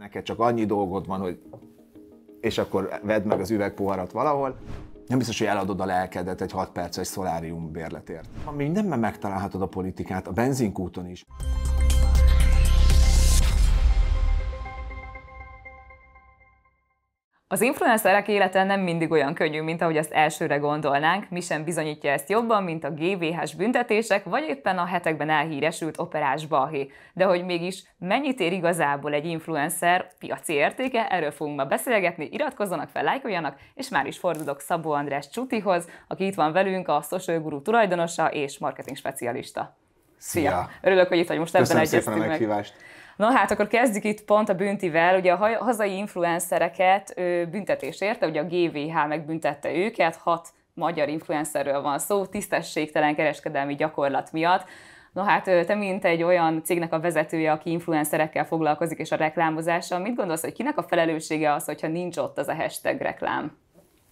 neked csak annyi dolgod van, hogy és akkor vedd meg az üvegpoharat valahol, nem biztos, hogy eladod a lelkedet egy 6 perces szolárium bérletért. Amíg nem megtalálhatod a politikát, a benzinkúton is. Az influencerek élete nem mindig olyan könnyű, mint ahogy azt elsőre gondolnánk, mi sem bizonyítja ezt jobban, mint a GVH-s büntetések, vagy éppen a hetekben elhíresült operás balhé. De hogy mégis mennyit ér igazából egy influencer piaci értéke, erről fogunk ma beszélgetni, iratkozzanak fel, lájkoljanak, és már is fordulok Szabó András Csutihoz, aki itt van velünk, a Social Guru tulajdonosa és marketing specialista. Szia! Szia. Örülök, hogy itt vagy most Köszönöm ebben egyeztünk meg. Meghívást. Na hát akkor kezdjük itt pont a büntivel. Ugye a hazai influencereket büntetés érte, ugye a GVH megbüntette őket, hat magyar influencerről van szó, tisztességtelen kereskedelmi gyakorlat miatt. No hát te, mint egy olyan cégnek a vezetője, aki influencerekkel foglalkozik és a reklámozással, mit gondolsz, hogy kinek a felelőssége az, hogyha nincs ott az a hashtag reklám?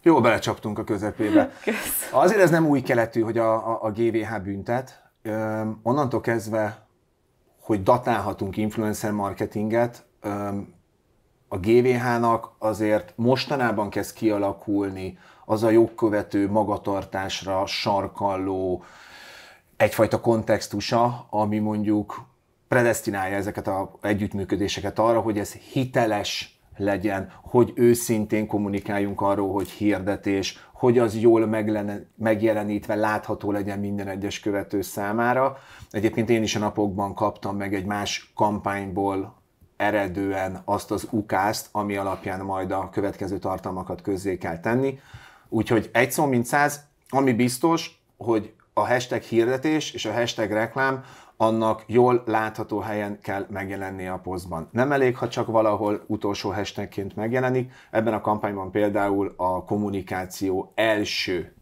Jó, belecsaptunk a közepébe. Kösz. Azért ez nem új keletű, hogy a, a, a GVH büntet. Ö, onnantól kezdve hogy datálhatunk influencer marketinget, a GVH-nak azért mostanában kezd kialakulni az a jogkövető magatartásra sarkalló egyfajta kontextusa, ami mondjuk predestinálja ezeket a együttműködéseket arra, hogy ez hiteles legyen, hogy őszintén kommunikáljunk arról, hogy hirdetés, hogy az jól megjelenítve látható legyen minden egyes követő számára. Egyébként én is a napokban kaptam meg egy más kampányból eredően azt az ukázt, ami alapján majd a következő tartalmakat közzé kell tenni. Úgyhogy egy szó, mint száz, ami biztos, hogy a hashtag hirdetés és a hashtag reklám annak jól látható helyen kell megjelenni a posztban. Nem elég, ha csak valahol utolsó hashtagként megjelenik. Ebben a kampányban például a kommunikáció első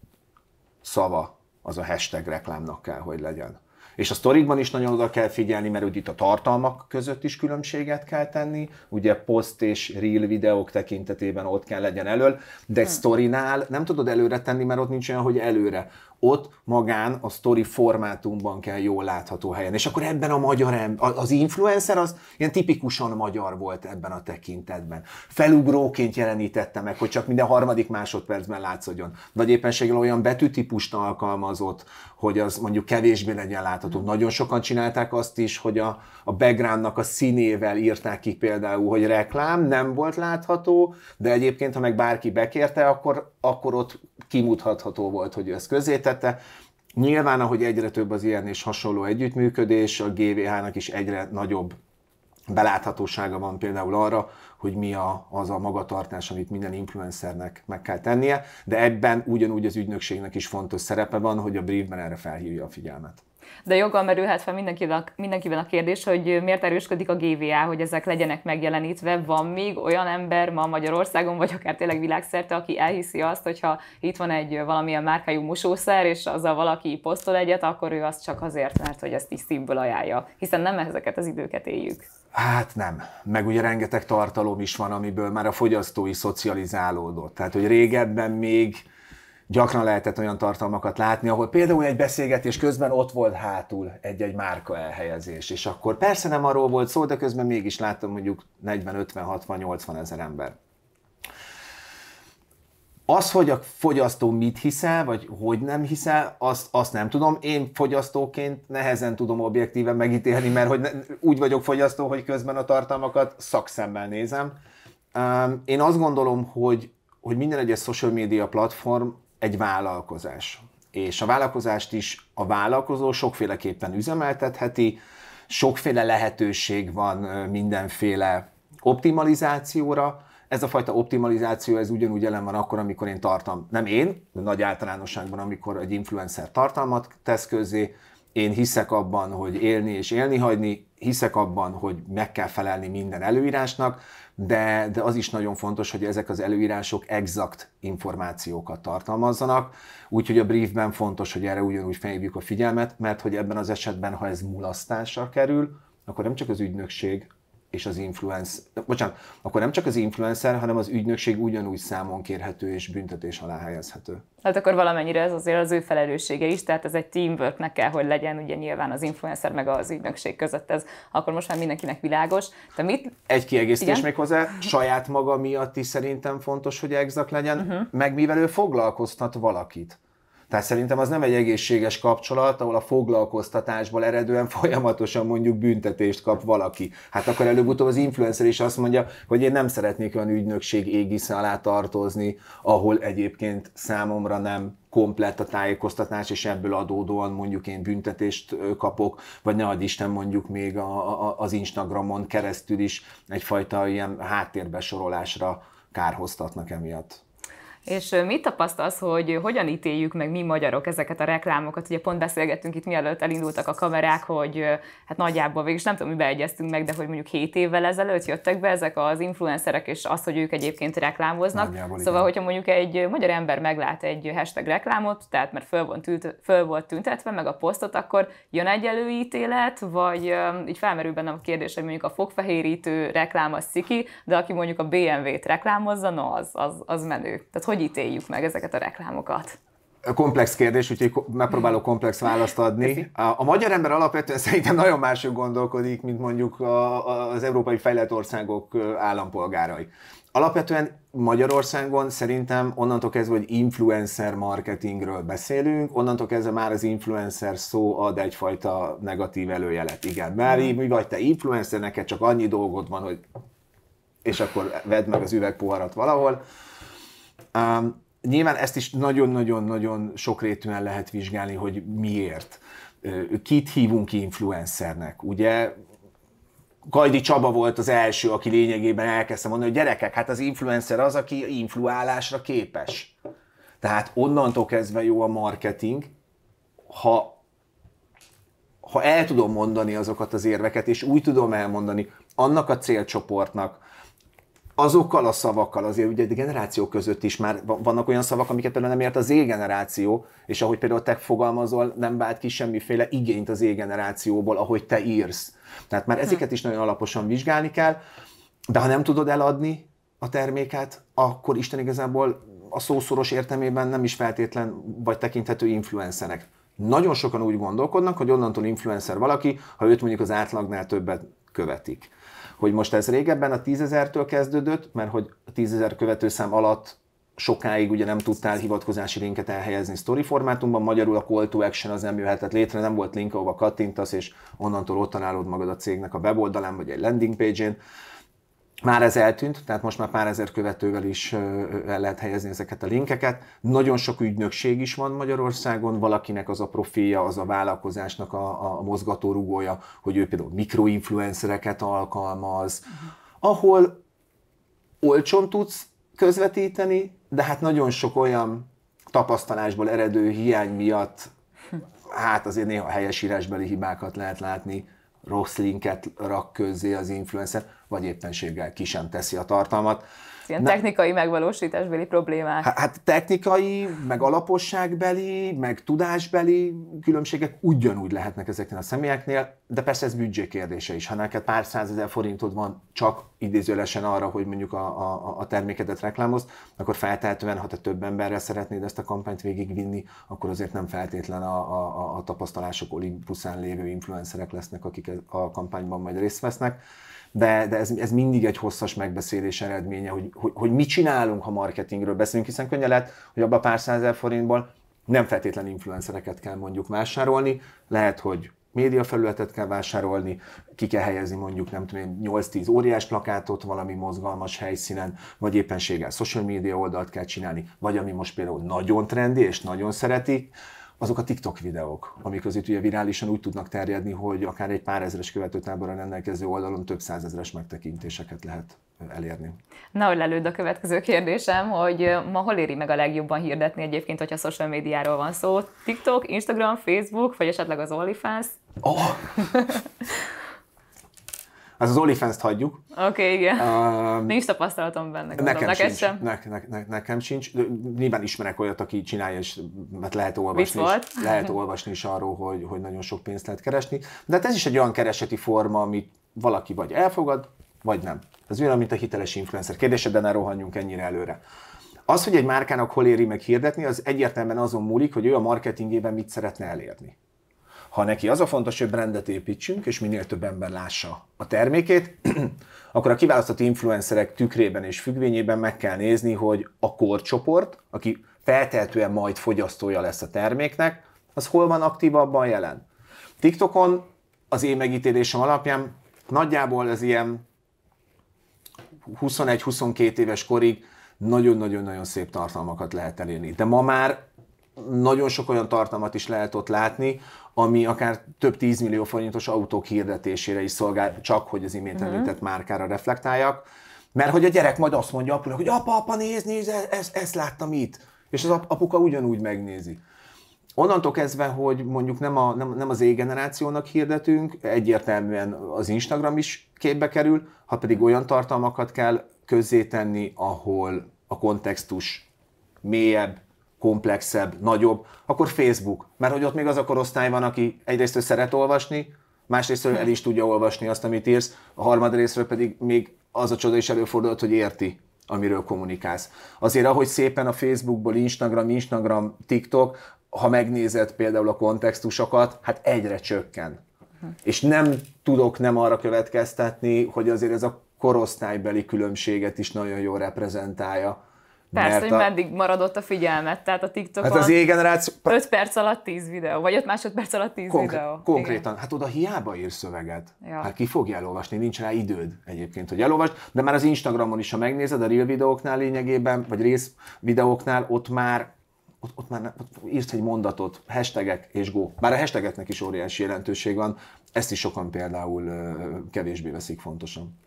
szava az a hashtag reklámnak kell, hogy legyen. És a sztorikban is nagyon oda kell figyelni, mert itt a tartalmak között is különbséget kell tenni, ugye post és reel videók tekintetében ott kell legyen elől, de egy hm. sztorinál nem tudod előre tenni, mert ott nincs olyan, hogy előre ott magán a story formátumban kell jól látható helyen. És akkor ebben a magyar, az influencer az ilyen tipikusan magyar volt ebben a tekintetben. Felugróként jelenítette meg, hogy csak minden harmadik másodpercben látszódjon. Vagy éppenséggel olyan betűtípust alkalmazott, hogy az mondjuk kevésbé legyen látható. Mm. Nagyon sokan csinálták azt is, hogy a, a backgroundnak a színével írták ki például, hogy reklám, nem volt látható, de egyébként, ha meg bárki bekérte, akkor, akkor ott kimutatható volt, hogy ez közé. Tehát területe. Nyilván, ahogy egyre több az ilyen és hasonló együttműködés, a GVH-nak is egyre nagyobb beláthatósága van például arra, hogy mi a, az a magatartás, amit minden influencernek meg kell tennie, de ebben ugyanúgy az ügynökségnek is fontos szerepe van, hogy a briefben erre felhívja a figyelmet de joggal merülhet fel mindenkivel, mindenkivel a kérdés, hogy miért erősködik a GVA, hogy ezek legyenek megjelenítve. Van még olyan ember ma Magyarországon, vagy akár tényleg világszerte, aki elhiszi azt, hogyha itt van egy valamilyen márkájú mosószer, és azzal valaki posztol egyet, akkor ő azt csak azért, mert hogy ezt is szívből ajánlja. Hiszen nem ezeket az időket éljük. Hát nem. Meg ugye rengeteg tartalom is van, amiből már a fogyasztói szocializálódott. Tehát, hogy régebben még gyakran lehetett olyan tartalmakat látni, ahol például egy beszélgetés közben ott volt hátul egy-egy márka elhelyezés, és akkor persze nem arról volt szó, de közben mégis láttam mondjuk 40, 50, 60, 80 ezer ember. Az, hogy a fogyasztó mit hiszel, vagy hogy nem hiszel, azt, azt nem tudom. Én fogyasztóként nehezen tudom objektíven megítélni, mert hogy ne, úgy vagyok fogyasztó, hogy közben a tartalmakat szakszemmel nézem. Um, én azt gondolom, hogy, hogy minden egyes social media platform egy vállalkozás. És a vállalkozást is a vállalkozó sokféleképpen üzemeltetheti, sokféle lehetőség van mindenféle optimalizációra. Ez a fajta optimalizáció, ez ugyanúgy jelen van akkor, amikor én tartam, nem én, de nagy általánosságban, amikor egy influencer tartalmat tesz közzé, én hiszek abban, hogy élni és élni hagyni, hiszek abban, hogy meg kell felelni minden előírásnak, de, de az is nagyon fontos, hogy ezek az előírások exakt információkat tartalmazzanak, úgyhogy a briefben fontos, hogy erre ugyanúgy felhívjuk a figyelmet, mert hogy ebben az esetben, ha ez mulasztásra kerül, akkor nem csak az ügynökség, és az influencer, bocsánat, akkor nem csak az influencer, hanem az ügynökség ugyanúgy számon kérhető és büntetés alá helyezhető. Hát akkor valamennyire ez azért az ő felelőssége is, tehát ez egy teamworknek kell, hogy legyen, ugye nyilván az influencer meg az ügynökség között ez, akkor most már mindenkinek világos. De mit? Egy kiegészítés Igen? még hozzá, saját maga miatt is szerintem fontos, hogy egzak legyen, uh-huh. meg mivel ő foglalkoztat valakit. Tehát szerintem az nem egy egészséges kapcsolat, ahol a foglalkoztatásból eredően folyamatosan mondjuk büntetést kap valaki. Hát akkor előbb-utóbb az influencer is azt mondja, hogy én nem szeretnék olyan ügynökség égisze alá tartozni, ahol egyébként számomra nem komplett a tájékoztatás, és ebből adódóan mondjuk én büntetést kapok, vagy ne Isten mondjuk még a, a, az Instagramon keresztül is egyfajta ilyen háttérbesorolásra kárhoztatnak emiatt. És mit tapasztalsz, hogy hogyan ítéljük meg mi magyarok ezeket a reklámokat? Ugye pont beszélgettünk itt, mielőtt elindultak a kamerák, hogy hát nagyjából végig nem tudom, mi beegyeztünk meg, de hogy mondjuk 7 évvel ezelőtt jöttek be ezek az influencerek, és az, hogy ők egyébként reklámoznak. Nagyjából szóval, igen. hogyha mondjuk egy magyar ember meglát egy hashtag reklámot, tehát mert föl, volt, tűnt, föl volt tüntetve, meg a posztot, akkor jön egy előítélet, vagy így felmerül bennem a kérdés, hogy mondjuk a fogfehérítő reklám az sziki, de aki mondjuk a BMW-t reklámozza, no, az, az, az menő. Tehát hogy hogy ítéljük meg ezeket a reklámokat? Komplex kérdés, úgyhogy megpróbálok mhm. komplex választ adni. A, a magyar ember alapvetően szerintem nagyon mások gondolkodik, mint mondjuk a, a, az európai fejlett országok állampolgárai. Alapvetően Magyarországon szerintem onnantól kezdve, hogy influencer marketingről beszélünk, onnantól kezdve már az influencer szó ad egyfajta negatív előjelet. Igen, már így, mhm. mi vagy te influencer, neked csak annyi dolgod van, hogy és akkor vedd meg az üvegpoharat valahol. Um, nyilván ezt is nagyon-nagyon-nagyon sokrétűen lehet vizsgálni, hogy miért. Kit hívunk ki influencernek, ugye? Kajdi Csaba volt az első, aki lényegében elkezdte mondani, hogy gyerekek, hát az influencer az, aki influálásra képes. Tehát onnantól kezdve jó a marketing, ha, ha el tudom mondani azokat az érveket, és úgy tudom elmondani annak a célcsoportnak, azokkal a szavakkal, azért ugye generáció között is már vannak olyan szavak, amiket például nem ért az égeneráció, generáció és ahogy például te fogalmazol, nem vált ki semmiféle igényt az égenerációból, generációból ahogy te írsz. Tehát már ezeket is nagyon alaposan vizsgálni kell, de ha nem tudod eladni a terméket, akkor Isten igazából a szószoros értelmében nem is feltétlen vagy tekinthető influencerek. Nagyon sokan úgy gondolkodnak, hogy onnantól influencer valaki, ha őt mondjuk az átlagnál többet követik. Hogy most ez régebben a tízezertől kezdődött, mert hogy a tízezer követőszám alatt sokáig ugye nem tudtál hivatkozási linket elhelyezni story formátumban, magyarul a call to action az nem jöhetett létre, nem volt link, ahova kattintasz, és onnantól ott találod magad a cégnek a weboldalán, vagy egy landing page-én. Már ez eltűnt, tehát most már pár ezer követővel is el lehet helyezni ezeket a linkeket. Nagyon sok ügynökség is van Magyarországon, valakinek az a profilja, az a vállalkozásnak a, a mozgatórugója, hogy ő például mikroinfluencereket alkalmaz, ahol olcsón tudsz közvetíteni, de hát nagyon sok olyan tapasztalásból eredő hiány miatt, hát azért néha helyesírásbeli hibákat lehet látni, rossz linket rak közzé az influencer, vagy éppenséggel ki sem teszi a tartalmat. Ilyen ne. technikai megvalósításbeli problémák. Hát technikai, meg alaposságbeli, meg tudásbeli különbségek ugyanúgy lehetnek ezeknél a személyeknél, de persze ez büdzsé kérdése is. Ha neked pár százezer forintod van csak idézőlesen arra, hogy mondjuk a, a, a termékedet reklámoz, akkor feltehetően, ha te több emberre szeretnéd ezt a kampányt végigvinni, akkor azért nem feltétlen a, a, a tapasztalások olimpuszán lévő influencerek lesznek, akik e- a kampányban majd részt vesznek de, de ez, ez mindig egy hosszas megbeszélés eredménye, hogy, hogy, hogy mit csinálunk, ha marketingről beszélünk, hiszen könnyen lehet, hogy abban pár százezer forintból nem feltétlenül influencereket kell mondjuk vásárolni, lehet, hogy médiafelületet kell vásárolni, ki kell helyezni mondjuk nem tudom 8-10 óriás plakátot valami mozgalmas helyszínen, vagy éppenséggel social media oldalt kell csinálni, vagy ami most például nagyon trendi és nagyon szeretik, azok a TikTok videók, amik között ugye virálisan úgy tudnak terjedni, hogy akár egy pár ezres követőtáborra rendelkező oldalon több százezeres megtekintéseket lehet elérni. Na, hogy lelőd a következő kérdésem, hogy ma hol éri meg a legjobban hirdetni egyébként, hogyha social médiáról van szó? TikTok, Instagram, Facebook, vagy esetleg az OnlyFans? Oh. Az az OnlyFans-t hagyjuk. Oké, okay, igen. Um, Nincs tapasztalatom benne. Gondolom. Nekem, neked sincs. sem? Ne, ne, ne, nekem sincs. Nyilván ismerek olyat, aki csinálja, és mert lehet olvasni, is, lehet olvasni is arról, hogy, hogy nagyon sok pénzt lehet keresni. De hát ez is egy olyan kereseti forma, amit valaki vagy elfogad, vagy nem. Ez olyan, mint a hiteles influencer. kérdése, de ne rohanjunk ennyire előre. Az, hogy egy márkának hol éri meg hirdetni, az egyértelműen azon múlik, hogy ő a marketingében mit szeretne elérni. Ha neki az a fontos, hogy brandet építsünk, és minél több ember lássa a termékét, akkor a kiválasztott influencerek tükrében és függvényében meg kell nézni, hogy a korcsoport, aki feltehetően majd fogyasztója lesz a terméknek, az hol van aktívabban jelen. TikTokon az én megítélésem alapján nagyjából az ilyen 21-22 éves korig nagyon-nagyon-nagyon szép tartalmakat lehet elérni. De ma már nagyon sok olyan tartalmat is lehet ott látni, ami akár több 10 millió forintos autók hirdetésére is szolgál, csak hogy az imént mhm. említett márkára reflektáljak. Mert hogy a gyerek majd azt mondja apunak, hogy apa, apa, nézd, nézd, ezt, ezt láttam itt. És az apuka ugyanúgy megnézi. Onnantól kezdve, hogy mondjuk nem, a, nem, nem az E-generációnak hirdetünk, egyértelműen az Instagram is képbe kerül, ha pedig olyan tartalmakat kell közzétenni, ahol a kontextus mélyebb, komplexebb, nagyobb, akkor Facebook. Mert hogy ott még az a korosztály van, aki egyrészt ő szeret olvasni, másrészt ő el is tudja olvasni azt, amit írsz, a harmadrésztről pedig még az a csoda is előfordulhat, hogy érti, amiről kommunikálsz. Azért, ahogy szépen a Facebookból Instagram, Instagram, TikTok, ha megnézed például a kontextusokat, hát egyre csökken. És nem tudok nem arra következtetni, hogy azért ez a korosztálybeli különbséget is nagyon jól reprezentálja Persze, mert hogy a... meddig maradott a figyelmet, tehát a TikTokon hát az generáció... 5 perc alatt 10 videó, vagy 5 másodperc alatt 10 Konkr- videó. Konkrétan, Igen. hát oda hiába ír szöveget. Ja. Hát ki fogja elolvasni, nincs rá időd egyébként, hogy elolvasd, de már az Instagramon is, ha megnézed, a real videóknál lényegében, vagy rész videóknál, ott már ott, ott már ott írsz egy mondatot, hashtagek és go. Bár a hashtageknek is óriási jelentőség van, ezt is sokan például kevésbé veszik fontosan.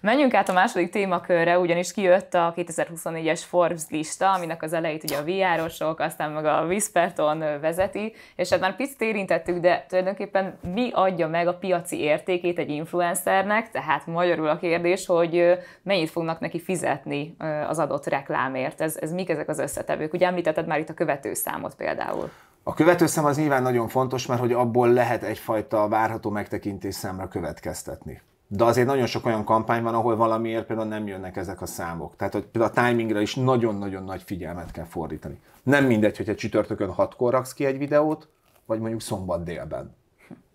Menjünk át a második témakörre, ugyanis kijött a 2024-es Forbes lista, aminek az elejét ugye a VR-osok, aztán meg a Whisperton vezeti, és hát már picit érintettük, de tulajdonképpen mi adja meg a piaci értékét egy influencernek, tehát magyarul a kérdés, hogy mennyit fognak neki fizetni az adott reklámért, ez, ez mik ezek az összetevők? Ugye említetted már itt a követőszámot például. A követőszám az nyilván nagyon fontos, mert hogy abból lehet egyfajta várható megtekintés számra következtetni de azért nagyon sok olyan kampány van, ahol valamiért például nem jönnek ezek a számok. Tehát hogy például a timingra is nagyon-nagyon nagy figyelmet kell fordítani. Nem mindegy, egy csütörtökön hatkor raksz ki egy videót, vagy mondjuk szombat délben.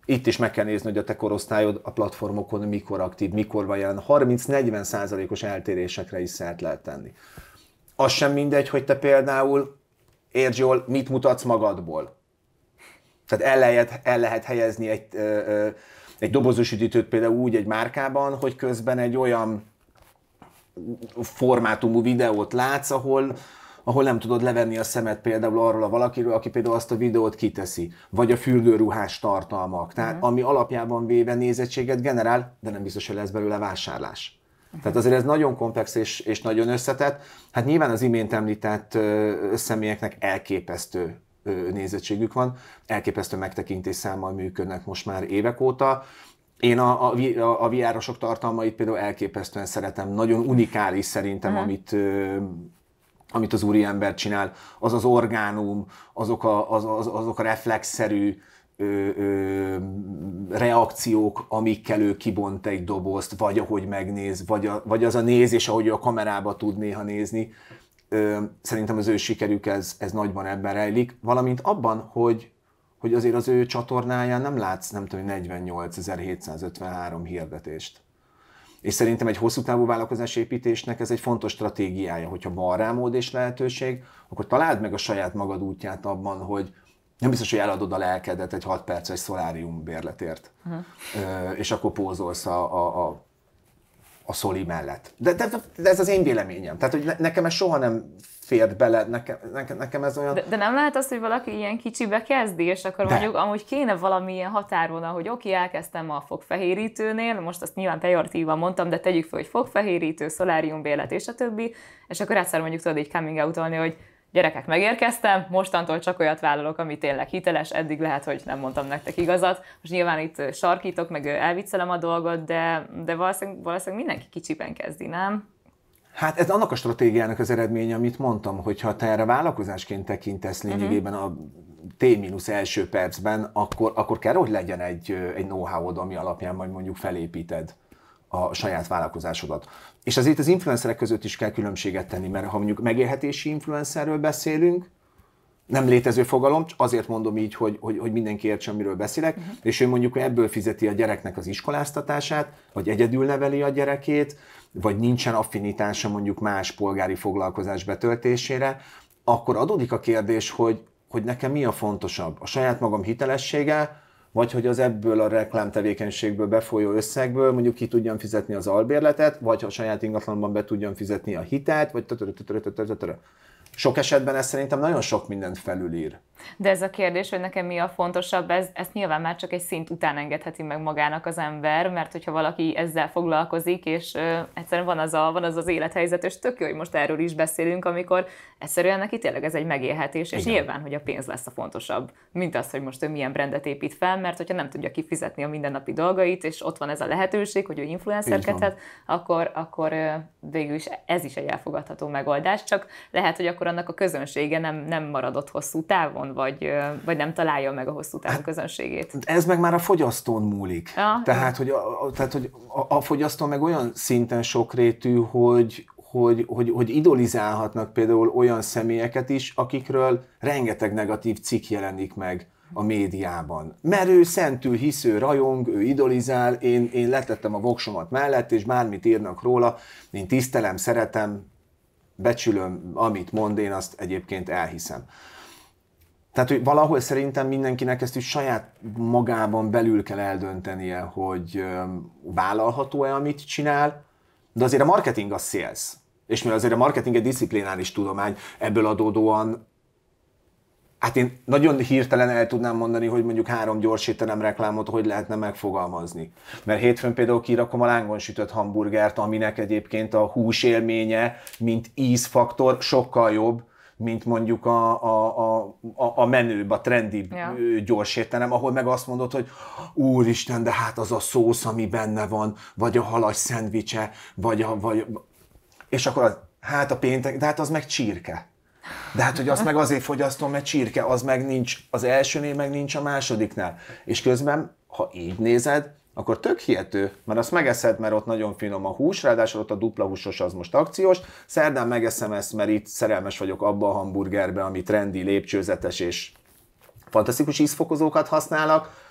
Itt is meg kell nézni, hogy a te korosztályod a platformokon mikor aktív, mikor van jelen. 30-40 százalékos eltérésekre is szert lehet tenni. Az sem mindegy, hogy te például értsd jól, mit mutatsz magadból. Tehát el lehet, el lehet helyezni egy ö, ö, egy dobozos üdítőt például úgy egy márkában, hogy közben egy olyan formátumú videót látsz, ahol, ahol nem tudod levenni a szemet például arról a valakiről, aki például azt a videót kiteszi, vagy a fürdőruhás tartalmak, tehát uh-huh. ami alapjában véve nézettséget generál, de nem biztos, hogy lesz belőle vásárlás. Uh-huh. Tehát azért ez nagyon komplex és, és nagyon összetett. Hát nyilván az imént említett ö, személyeknek elképesztő nézettségük van. Elképesztő megtekintés számmal működnek most már évek óta. Én a, a, a a viárosok tartalmait például elképesztően szeretem, nagyon unikális szerintem, uh-huh. amit ö, amit az úriember csinál, az az orgánum, azok a, az, az, azok a reflexzerű ö, ö, reakciók, amikkel ő kibont egy dobozt, vagy ahogy megnéz, vagy, a, vagy az a nézés, ahogy ő a kamerába tud néha nézni ö, szerintem az ő sikerük ez, ez nagyban ebben rejlik, valamint abban, hogy, hogy azért az ő csatornáján nem látsz, nem tudom, 48.753 hirdetést. És szerintem egy hosszú távú vállalkozás építésnek ez egy fontos stratégiája, hogyha van rá mód és lehetőség, akkor találd meg a saját magad útját abban, hogy nem biztos, hogy eladod a lelkedet egy 6 perces szolárium bérletért, uh-huh. és akkor pózolsz a, a, a a Szoli mellett. De, de, de ez az én véleményem. Tehát, hogy nekem ez soha nem fért bele, nekem, nekem, nekem ez olyan... De, de nem lehet az, hogy valaki ilyen kicsibe kezdi, és akkor de. mondjuk amúgy kéne valamilyen határvonal, hogy oké, elkezdtem a fogfehérítőnél, most azt nyilván pejoratívan mondtam, de tegyük fel, hogy fogfehérítő, szoláriumbélet és a többi, és akkor egyszer mondjuk tudod így coming out hogy gyerekek, megérkeztem, mostantól csak olyat vállalok, ami tényleg hiteles, eddig lehet, hogy nem mondtam nektek igazat. Most nyilván itt sarkítok, meg elviccelem a dolgot, de, de valószínűleg, valószínűleg mindenki kicsiben kezdi, nem? Hát ez annak a stratégiának az eredménye, amit mondtam, ha te erre vállalkozásként tekintesz mhm. lényegében a T- első percben, akkor, akkor kell, hogy legyen egy, egy know-howod, ami alapján majd mondjuk felépíted a saját vállalkozásodat. És azért az influencerek között is kell különbséget tenni, mert ha mondjuk megélhetési influencerről beszélünk, nem létező fogalom, azért mondom így, hogy, hogy, hogy mindenki értsen, miről beszélek, uh-huh. és ő mondjuk ebből fizeti a gyereknek az iskoláztatását, vagy egyedül neveli a gyerekét, vagy nincsen affinitása mondjuk más polgári foglalkozás betöltésére, akkor adódik a kérdés, hogy, hogy nekem mi a fontosabb? A saját magam hitelessége, vagy hogy az ebből a reklámtevékenységből befolyó összegből mondjuk ki tudjam fizetni az albérletet, vagy a saját ingatlanban be tudjam fizetni a hitelt, vagy Sok esetben ez szerintem nagyon sok mindent felülír. De ez a kérdés, hogy nekem mi a fontosabb, ez, ezt nyilván már csak egy szint után engedheti meg magának az ember, mert hogyha valaki ezzel foglalkozik, és ö, egyszerűen van az, a, van az az élethelyzet, és tök jó, hogy most erről is beszélünk, amikor egyszerűen neki tényleg ez egy megélhetés, és Igen. nyilván, hogy a pénz lesz a fontosabb, mint az, hogy most ő milyen brandet épít fel, mert hogyha nem tudja kifizetni a mindennapi dolgait, és ott van ez a lehetőség, hogy ő influencerkedhet, akkor, akkor ö, végül is ez is egy elfogadható megoldás, csak lehet, hogy akkor annak a közönsége nem, nem maradott hosszú távon piacon, vagy, vagy nem találja meg a hosszú távú hát, közönségét. Ez meg már a fogyasztón múlik. Ja, tehát, hogy a, tehát, hogy a, a fogyasztó meg olyan szinten sokrétű, hogy, hogy, hogy, hogy idolizálhatnak például olyan személyeket is, akikről rengeteg negatív cikk jelenik meg a médiában. Mert ő szentül hisz, ő rajong, ő idolizál, én, én letettem a voksomat mellett, és bármit írnak róla, én tisztelem, szeretem, becsülöm, amit mond, én azt egyébként elhiszem. Tehát, hogy valahol szerintem mindenkinek ezt is saját magában belül kell eldöntenie, hogy vállalható-e, amit csinál, de azért a marketing a sales. És mivel azért a marketing egy disziplináris tudomány, ebből adódóan Hát én nagyon hirtelen el tudnám mondani, hogy mondjuk három gyors étterem reklámot hogy lehetne megfogalmazni. Mert hétfőn például kirakom a lángon sütött hamburgert, aminek egyébként a hús élménye, mint ízfaktor sokkal jobb, mint mondjuk a, a, a, a menőbb, a trendi ja. gyors értelem, ahol meg azt mondod, hogy úristen, de hát az a szósz, ami benne van, vagy a halas szendvicse, vagy a... Vagy, és akkor az, hát a péntek, de hát az meg csirke. De hát, hogy azt meg azért fogyasztom, mert csirke, az meg nincs, az elsőnél meg nincs a másodiknál. És közben, ha így nézed, akkor tök hihető, mert azt megeszed, mert ott nagyon finom a hús, ráadásul ott a dupla húsos az most akciós. Szerdán megeszem ezt, mert itt szerelmes vagyok abba a hamburgerbe, ami trendi, lépcsőzetes és fantasztikus ízfokozókat használnak.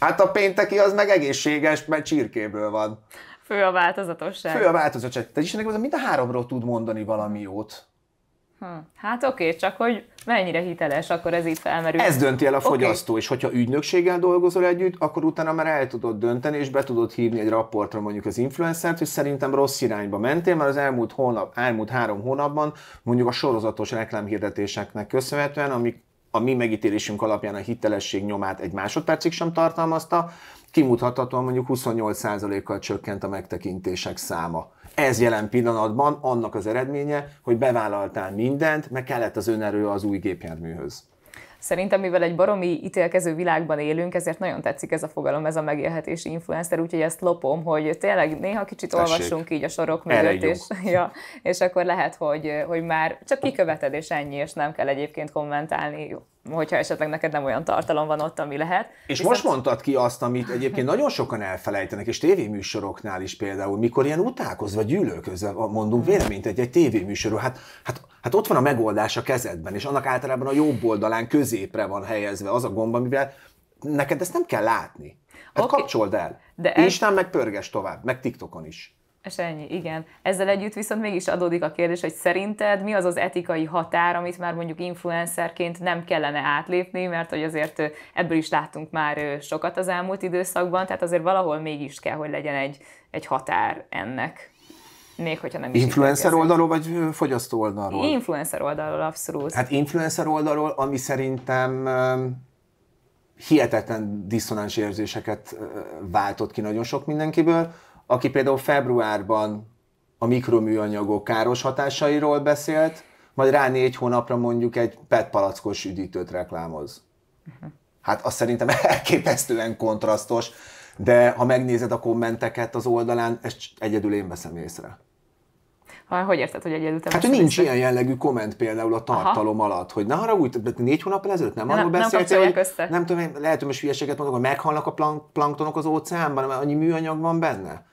Hát a pénteki az meg egészséges, mert csirkéből van. Fő a változatosság. Fő a változatosság. Tehát Istennek mind a háromról tud mondani valami jót. Hm. Hát oké, okay, csak hogy mennyire hiteles, akkor ez itt felmerül. Ez dönti el a fogyasztó, okay. és hogyha ügynökséggel dolgozol együtt, akkor utána már el tudod dönteni, és be tudod hívni egy raportra mondjuk az influencert, hogy szerintem rossz irányba mentél, mert az elmúlt, hónap, elmúlt három hónapban mondjuk a sorozatos reklámhirdetéseknek köszönhetően, amik a mi megítélésünk alapján a hitelesség nyomát egy másodpercig sem tartalmazta, kimutathatóan mondjuk 28%-kal csökkent a megtekintések száma ez jelen pillanatban annak az eredménye, hogy bevállaltál mindent, meg kellett az önerő az új gépjárműhöz. Szerintem, mivel egy baromi ítélkező világban élünk, ezért nagyon tetszik ez a fogalom, ez a megélhetési influencer, úgyhogy ezt lopom, hogy tényleg néha kicsit Tessék. olvassunk így a sorok mögött, és, ja, és akkor lehet, hogy, hogy már csak kiköveted, és ennyi, és nem kell egyébként kommentálni hogyha esetleg neked nem olyan tartalom van ott, ami lehet. És Viszont... most mondtad ki azt, amit egyébként nagyon sokan elfelejtenek, és tévéműsoroknál is például, mikor ilyen utálkozva, gyűlölközve mondunk véleményt egy-egy tévéműsorról, hát, hát Hát ott van a megoldás a kezedben, és annak általában a jobb oldalán középre van helyezve az a gomb, amivel neked ezt nem kell látni. Hát okay. kapcsold el. De Instán ez... meg pörges tovább, meg TikTokon is. És ennyi, igen. Ezzel együtt viszont mégis adódik a kérdés, hogy szerinted mi az az etikai határ, amit már mondjuk influencerként nem kellene átlépni, mert hogy azért ebből is láttunk már sokat az elmúlt időszakban, tehát azért valahol mégis kell, hogy legyen egy, egy határ ennek. Még hogyha nem is Influencer oldalról, vagy fogyasztó oldalról? Influencer oldalról, abszolút. Hát influencer oldalról, ami szerintem hihetetlen diszonáns érzéseket váltott ki nagyon sok mindenkiből, aki például februárban a mikroműanyagok káros hatásairól beszélt, majd rá négy hónapra mondjuk egy PET palackos üdítőt reklámoz. Uh-huh. Hát az szerintem elképesztően kontrasztos de ha megnézed a kommenteket az oldalán, ezt egyedül én veszem észre. Ha, hogy érted, hogy egyedül te Hát, hogy nincs észre? ilyen jellegű komment például a tartalom Aha. alatt, hogy ne arra úgy, négy hónap ezelőtt nem, nem arról beszéltél, nem hogy össze. nem tudom, lehet, hogy most hülyeséget mondok, hogy meghalnak a plank, planktonok az óceánban, mert annyi műanyag van benne.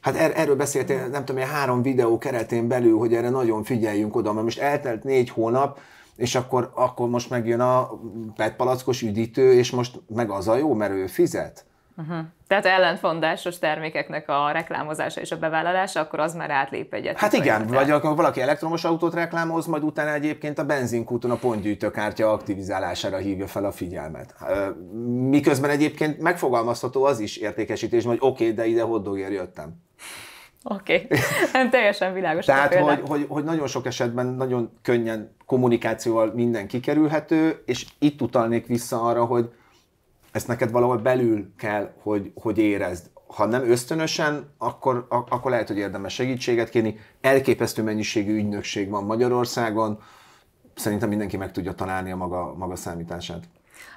Hát er, erről beszéltél, nem tudom, ilyen három videó keretén belül, hogy erre nagyon figyeljünk oda, mert most eltelt négy hónap, és akkor, akkor most megjön a petpalackos üdítő, és most meg az a jó, mert ő fizet. Uh-huh. Tehát ellenfondásos termékeknek a reklámozása és a bevállalása, akkor az már átlép egyet. Hát igen, vagy akkor valaki elektromos autót reklámoz, majd utána egyébként a benzinkúton a pontgyűjtőkártya aktivizálására hívja fel a figyelmet. Miközben egyébként megfogalmazható az is értékesítés, hogy oké, okay, de ide hoddogért jöttem. Oké, okay. nem teljesen világos. Tehát, hogy, hogy, hogy nagyon sok esetben nagyon könnyen kommunikációval minden kikerülhető, és itt utalnék vissza arra, hogy ezt neked valahol belül kell, hogy, hogy érezd. Ha nem ösztönösen, akkor, akkor lehet, hogy érdemes segítséget kérni. Elképesztő mennyiségű ügynökség van Magyarországon, szerintem mindenki meg tudja találni a maga, maga számítását.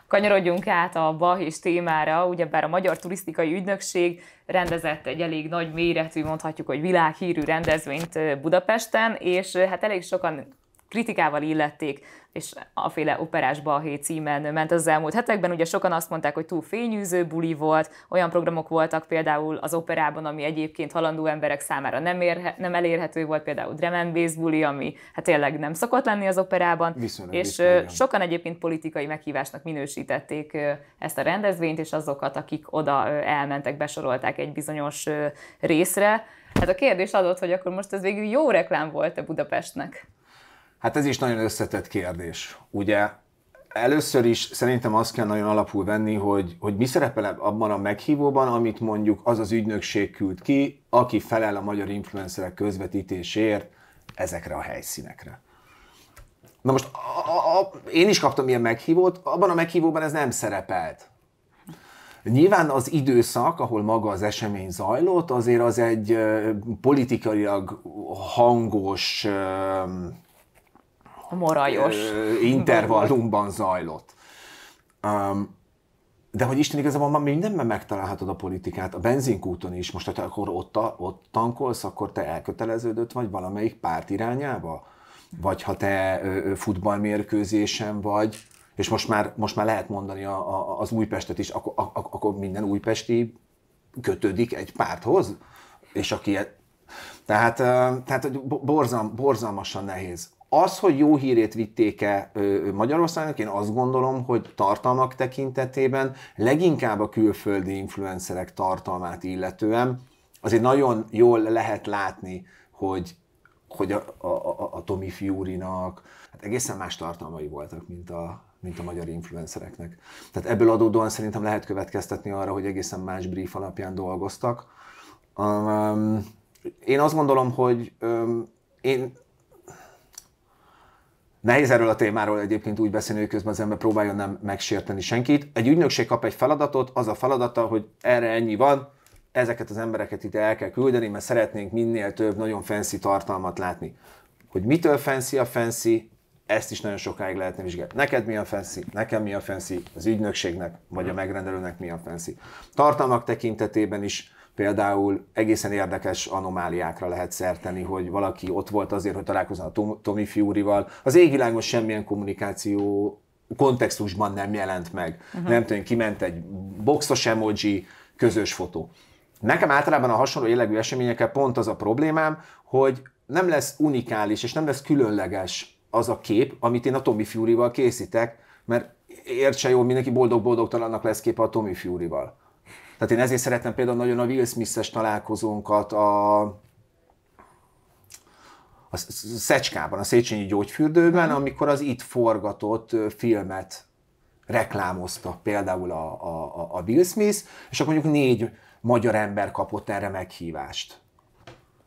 Kanyarodjunk át a Bahis témára, ugyebár a Magyar Turisztikai Ügynökség rendezett egy elég nagy méretű, mondhatjuk, hogy világhírű rendezvényt Budapesten, és hát elég sokan kritikával illették, és a féle operás balhé címen ment az elmúlt hetekben. Ugye sokan azt mondták, hogy túl fényűző buli volt, olyan programok voltak például az operában, ami egyébként halandó emberek számára nem, érhe, nem elérhető volt, például drum buli, ami hát tényleg nem szokott lenni az operában. Viszonylag és és sokan egyébként politikai meghívásnak minősítették ezt a rendezvényt, és azokat, akik oda elmentek, besorolták egy bizonyos részre. Hát a kérdés adott, hogy akkor most ez végül jó reklám volt-e Budapestnek? Hát ez is nagyon összetett kérdés. Ugye először is szerintem azt kell nagyon alapul venni, hogy, hogy mi szerepel abban a meghívóban, amit mondjuk az az ügynökség küld ki, aki felel a magyar influencerek közvetítésért ezekre a helyszínekre. Na most a, a, a, én is kaptam ilyen meghívót, abban a meghívóban ez nem szerepelt. Nyilván az időszak, ahol maga az esemény zajlott, azért az egy politikailag hangos morajos. intervallumban zajlott. Um, de hogy Isten igazából már mindenben megtalálhatod a politikát, a benzinkúton is, most ha hát te akkor ott, ott tankolsz, akkor te elköteleződött vagy valamelyik párt irányába? Vagy ha te futballmérkőzésen vagy, és most már, most már lehet mondani a, a, az Újpestet is, akkor, a, akkor minden újpesti kötődik egy párthoz, és aki... E- tehát, tehát borzal, borzalmasan nehéz az, hogy jó hírét vitték-e Magyarországnak, én azt gondolom, hogy tartalmak tekintetében leginkább a külföldi influencerek tartalmát illetően azért nagyon jól lehet látni, hogy, hogy a, a, a, a Tomi Fiúrinak nak hát egészen más tartalmai voltak, mint a, mint a magyar influencereknek. Tehát ebből adódóan szerintem lehet következtetni arra, hogy egészen más brief alapján dolgoztak. Um, én azt gondolom, hogy um, én Nehéz erről a témáról egyébként úgy beszélni, hogy közben az ember próbáljon nem megsérteni senkit. Egy ügynökség kap egy feladatot, az a feladata, hogy erre ennyi van, ezeket az embereket ide el kell küldeni, mert szeretnénk minél több nagyon fancy tartalmat látni. Hogy mitől fancy a fancy, ezt is nagyon sokáig lehetne vizsgálni. Neked mi a fancy, nekem mi a fancy, az ügynökségnek vagy a megrendelőnek mi a fancy. Tartalmak tekintetében is Például egészen érdekes anomáliákra lehet szerteni, hogy valaki ott volt azért, hogy találkozzon a Tommy Fury-val. Az égvilágon semmilyen kommunikáció kontextusban nem jelent meg. Uh-huh. Nem tudom, kiment egy boxos emoji, közös fotó. Nekem általában a hasonló jellegű eseményekkel pont az a problémám, hogy nem lesz unikális és nem lesz különleges az a kép, amit én a Tommy Fury-val készítek, mert értse jól, mindenki boldog-boldogtalannak lesz kép a Tommy Fury-val. Tehát én ezért szeretem például nagyon a Will Smith-es találkozónkat a, a Szecskában, a Széchenyi gyógyfürdőben, mhm. amikor az itt forgatott filmet reklámozta például a, a, a Will Smith, és akkor mondjuk négy magyar ember kapott erre meghívást.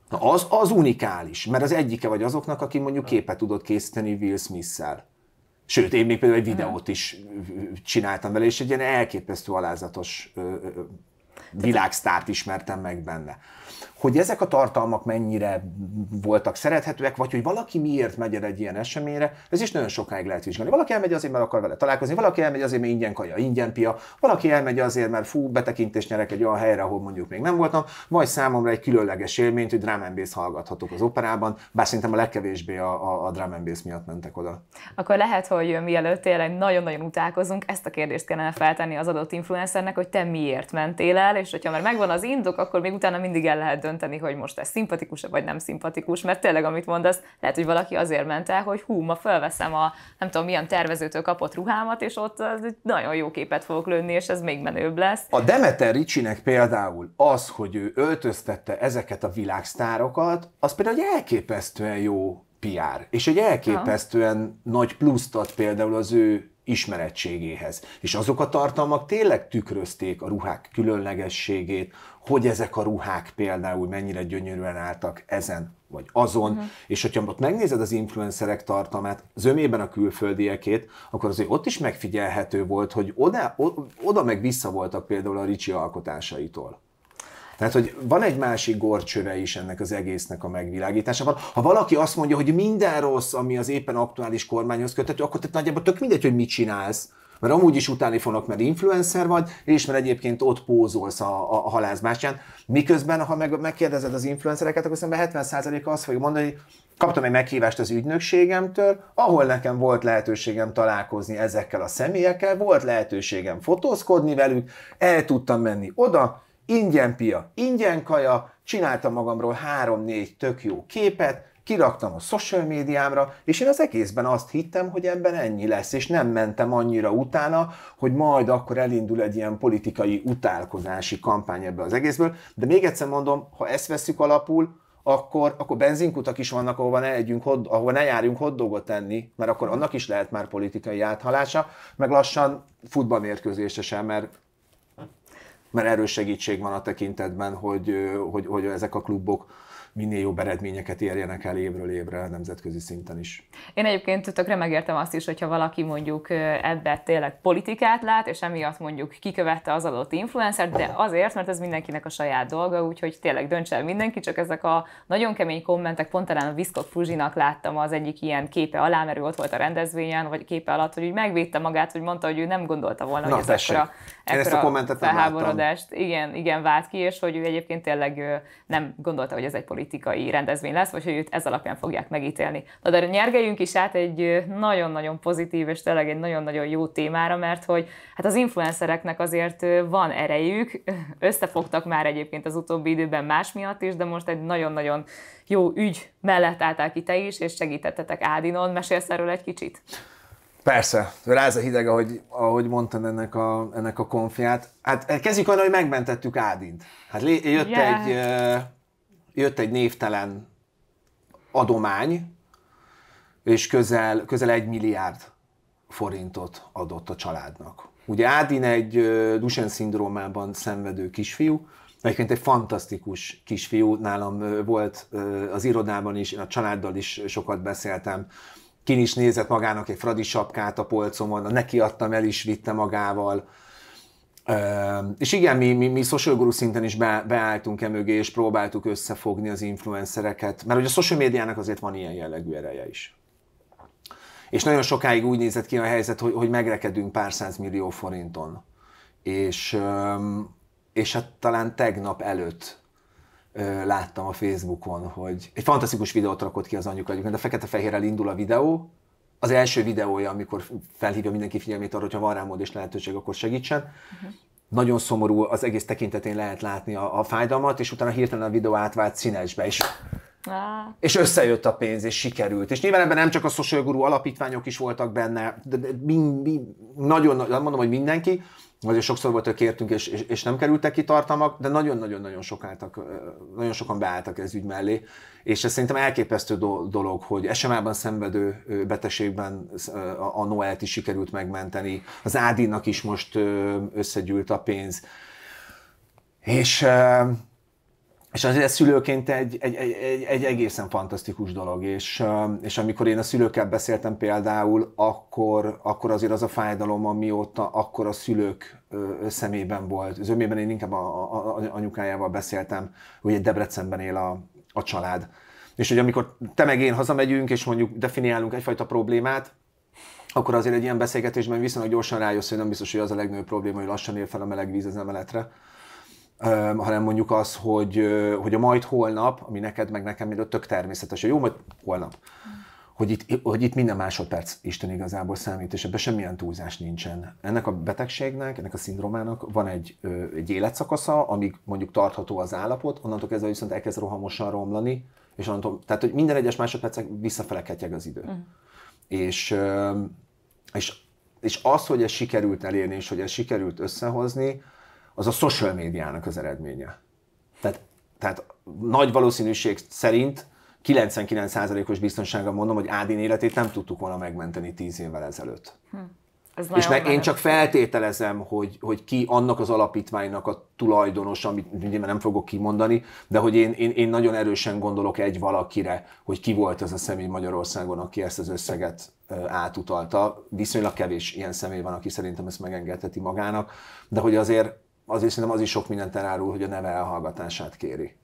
Na az, az unikális, mert az egyike vagy azoknak, aki mondjuk képet tudott készíteni Will Smith-szel. Sőt, én még például egy mhm. videót is csináltam vele, és egy ilyen elképesztő alázatos világsztárt ismertem meg benne hogy ezek a tartalmak mennyire voltak szerethetőek, vagy hogy valaki miért megy el egy ilyen eseményre, ez is nagyon sokáig lehet vizsgálni. Valaki elmegy azért, mert akar vele találkozni, valaki elmegy azért, mert ingyen kaja, ingyen pia, valaki elmegy azért, mert fú, betekintést nyerek egy olyan helyre, ahol mondjuk még nem voltam, Majd számomra egy különleges élményt, hogy drum hallgathatok az operában, bár szerintem a legkevésbé a, a, a drum miatt mentek oda. Akkor lehet, hogy mielőtt tényleg nagyon-nagyon utálkozunk, ezt a kérdést kellene feltenni az adott influencernek, hogy te miért mentél el, és hogyha már megvan az indok, akkor még utána mindig el lehet dönteni, hogy most ez szimpatikus vagy nem szimpatikus, mert tényleg, amit mondasz, lehet, hogy valaki azért ment el, hogy hú, ma felveszem a nem tudom milyen tervezőtől kapott ruhámat, és ott nagyon jó képet fogok lőni, és ez még menőbb lesz. A Demeter Ricsinek például az, hogy ő öltöztette ezeket a világsztárokat, az például egy elképesztően jó PR, és egy elképesztően ha. nagy pluszt ad például az ő ismerettségéhez. És azok a tartalmak tényleg tükrözték a ruhák különlegességét, hogy ezek a ruhák például mennyire gyönyörűen álltak ezen vagy azon, uh-huh. és hogyha ott megnézed az influencerek tartalmát, zömében a külföldiekét, akkor azért ott is megfigyelhető volt, hogy oda, oda meg vissza voltak például a Ricsi alkotásaitól. Tehát, hogy van egy másik gorcsöve is ennek az egésznek a megvilágításában. Ha valaki azt mondja, hogy minden rossz, ami az éppen aktuális kormányhoz köthető, akkor tehát nagyjából tök mindegy, hogy mit csinálsz, mert amúgy is utáni fognak, mert influencer vagy, és mert egyébként ott pózolsz a, a, a halászbástyán. Miközben, ha meg, megkérdezed az influencereket, akkor szerintem 70%-a azt fogja mondani, hogy kaptam egy meghívást az ügynökségemtől, ahol nekem volt lehetőségem találkozni ezekkel a személyekkel, volt lehetőségem fotózkodni velük, el tudtam menni oda, ingyen pia, ingyen kaja, csináltam magamról három-négy tök jó képet, kiraktam a social médiámra, és én az egészben azt hittem, hogy ebben ennyi lesz, és nem mentem annyira utána, hogy majd akkor elindul egy ilyen politikai utálkozási kampány ebbe az egészből. De még egyszer mondom, ha ezt veszük alapul, akkor, akkor benzinkutak is vannak, ahova ne, együnk, ahova ne járjunk hoddogot tenni, mert akkor annak is lehet már politikai áthalása, meg lassan futballmérkőzése sem, mert mert erős segítség van a tekintetben, hogy, hogy, hogy ezek a klubok minél jobb eredményeket érjenek el évről évre nemzetközi szinten is. Én egyébként tökre megértem azt is, hogyha valaki mondjuk ebbe tényleg politikát lát, és emiatt mondjuk kikövette az adott influencert, de azért, mert ez mindenkinek a saját dolga, úgyhogy tényleg dönts el mindenki, csak ezek a nagyon kemény kommentek, pont talán a Viszkok Fuzsinak láttam az egyik ilyen képe alá, mert ő ott volt a rendezvényen, vagy képe alatt, hogy úgy megvédte magát, hogy mondta, hogy ő nem gondolta volna, Na, hogy ez ezt a kommentet felháborodást láttam. igen, igen vált ki, és hogy ő egyébként tényleg nem gondolta, hogy ez egy politikai rendezvény lesz, vagy hogy őt ez alapján fogják megítélni. Na de nyergeljünk is át egy nagyon-nagyon pozitív, és tényleg egy nagyon-nagyon jó témára, mert hogy hát az influencereknek azért van erejük, összefogtak már egyébként az utóbbi időben más miatt is, de most egy nagyon-nagyon jó ügy mellett álltál ki te is, és segítettetek Ádinon. Mesélsz erről egy kicsit? Persze, ráz a hideg, ahogy, ahogy mondtam ennek a, ennek a konfiát. Hát eh, kezdjük olyan, hogy megmentettük Ádint. Hát jött, yeah. egy, eh, jött egy névtelen adomány, és közel, közel egy milliárd forintot adott a családnak. Ugye Ádin egy eh, Duchenne-szindrómában szenvedő kisfiú, Egyébként egy fantasztikus kisfiú, nálam volt az irodában is, én a családdal is sokat beszéltem, kin is nézett magának egy fradi sapkát a polcomon, neki adtam, el is vitte magával. És igen, mi, mi, mi social guru szinten is be, beálltunk e mögé, és próbáltuk összefogni az influencereket, mert hogy a social médiának azért van ilyen jellegű ereje is. És nagyon sokáig úgy nézett ki a helyzet, hogy, hogy megrekedünk pár millió forinton. És, és hát talán tegnap előtt láttam a Facebookon, hogy egy fantasztikus videót rakott ki az anyuka mert a fekete-fehérrel indul a videó, az első videója, amikor felhívja mindenki figyelmét arra, hogyha van rá mód és lehetőség, akkor segítsen. Uh-huh. Nagyon szomorú, az egész tekintetén lehet látni a, a fájdalmat, és utána hirtelen a videó átvált színesbe, és Ah. És összejött a pénz, és sikerült. És nyilván ebben nem csak a Social Guru alapítványok is voltak benne, de, de, de, mi, nagyon, mondom, hogy mindenki, azért sokszor volt, hogy kértünk, és, és, és nem kerültek ki tartalmak, de nagyon-nagyon-nagyon sok nagyon sokan beálltak ez ügy mellé, és ez szerintem elképesztő dolog, hogy SMA-ban szenvedő betegségben a Noelt is sikerült megmenteni, az Ádinnak is most összegyűlt a pénz, és és azért ez szülőként egy, egy, egy, egy egészen fantasztikus dolog, és, és amikor én a szülőkkel beszéltem például, akkor, akkor azért az a fájdalom, amióta akkor a szülők szemében volt. Zömében én inkább a, a, a, anyukájával beszéltem, egy Debrecenben él a, a család. És hogy amikor te meg én hazamegyünk, és mondjuk definiálunk egyfajta problémát, akkor azért egy ilyen beszélgetésben viszonylag gyorsan rájössz, hogy nem biztos, hogy az a legnagyobb probléma, hogy lassan ér fel a meleg víz az emeletre hanem mondjuk az, hogy, hogy a majd holnap, ami neked meg nekem még tök természetes, hogy jó, majd holnap. Hogy itt, hogy itt minden másodperc Isten igazából számít, és ebben semmilyen túlzás nincsen. Ennek a betegségnek, ennek a szindrómának van egy, egy életszakasza, amíg mondjuk tartható az állapot, onnantól kezdve viszont elkezd rohamosan romlani, és onnantól, tehát hogy minden egyes másodpercek visszafeleketjeg ketyeg az idő. Mm. És, és, és az, hogy ez sikerült elérni, és hogy ez sikerült összehozni, az a social médiának az eredménye. Tehát, tehát nagy valószínűség szerint 99%-os biztonsággal mondom, hogy Ádin életét nem tudtuk volna megmenteni 10 évvel ezelőtt. Hm. Ez és ne, én csak feltételezem, hogy, hogy ki annak az alapítványnak a tulajdonos, amit ugye nem fogok kimondani, de hogy én, én, én nagyon erősen gondolok egy valakire, hogy ki volt az a személy Magyarországon, aki ezt az összeget átutalta. Viszonylag kevés ilyen személy van, aki szerintem ezt megengedheti magának, de hogy azért azért szerintem az is sok mindent elárul, hogy a neve elhallgatását kéri.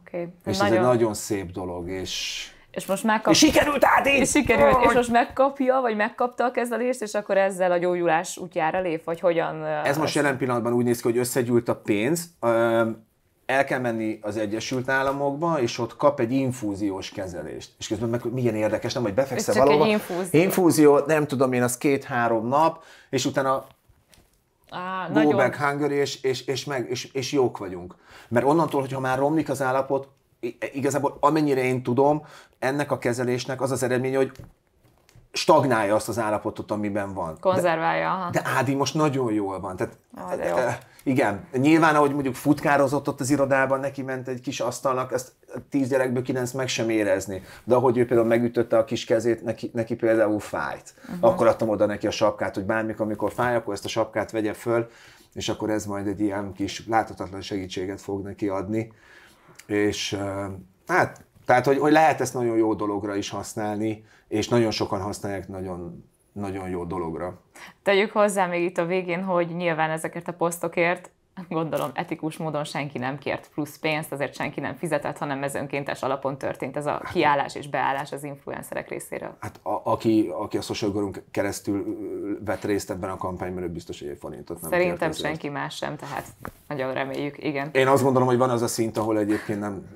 Oké. Okay. És nagyon... ez egy nagyon szép dolog, és... És most megkap... És sikerült, át És sikerült, oh! és most megkapja, vagy megkapta a kezelést, és akkor ezzel a gyógyulás útjára lép, vagy hogyan... Ez az... most jelen pillanatban úgy néz ki, hogy összegyűlt a pénz, el kell menni az Egyesült Államokba, és ott kap egy infúziós kezelést. És közben meg milyen érdekes, nem, hogy befekszel valahol. Infúzió. infúzió, nem tudom én, az két-három nap, és utána Á, Go nagyon... back Hungary, és, és, és, meg, és, és jók vagyunk. Mert onnantól, hogyha már romlik az állapot, e, igazából amennyire én tudom, ennek a kezelésnek az az eredménye, hogy stagnálja azt az állapotot, amiben van. Konzerválja. De, de Ádi most nagyon jól van. Tehát, ah, de jó. E, igen, nyilván ahogy mondjuk futkározott ott az irodában, neki ment egy kis asztalnak, ezt tíz gyerekből kilenc meg sem érezni. De ahogy ő például megütötte a kis kezét, neki, neki például fájt. Uh-huh. Akkor adtam oda neki a sapkát, hogy bármikor, amikor fáj, akkor ezt a sapkát vegye föl, és akkor ez majd egy ilyen kis láthatatlan segítséget fog neki adni. És hát, tehát, hogy, hogy lehet ezt nagyon jó dologra is használni, és nagyon sokan használják nagyon nagyon jó dologra. Tegyük hozzá még itt a végén, hogy nyilván ezekért a posztokért gondolom etikus módon senki nem kért plusz pénzt, azért senki nem fizetett, hanem ez önkéntes alapon történt ez a hát- kiállás és beállás az influencerek részéről. Hát a, aki, aki a social gurunk keresztül vett részt ebben a kampányban, ő biztos, hogy egy forintot nem Szerintem kért senki más sem, tehát nagyon reméljük, igen. Én azt gondolom, hogy van az a szint, ahol egyébként nem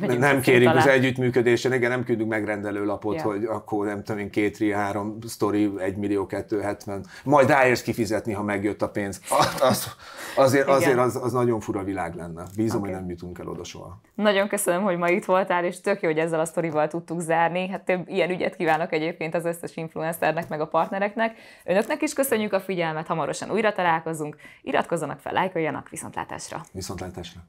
nem, nem kérünk az együttműködésen, igen, nem küldünk megrendelő lapot, ja. hogy akkor nem tudom én két, három sztori, egy millió hetven, majd ráérsz kifizetni, ha megjött a pénz. Az, azért azért az, az nagyon fura világ lenne. Bízom, okay. hogy nem jutunk el oda soha. Nagyon köszönöm, hogy ma itt voltál, és tök jó, hogy ezzel a sztorival tudtuk zárni. Hát több ilyen ügyet kívánok egyébként az összes influencernek, meg a partnereknek. Önöknek is köszönjük a figyelmet, hamarosan újra találkozunk. Iratkozzanak fel, lájkoljanak, viszontlátásra! Viszontlátásra!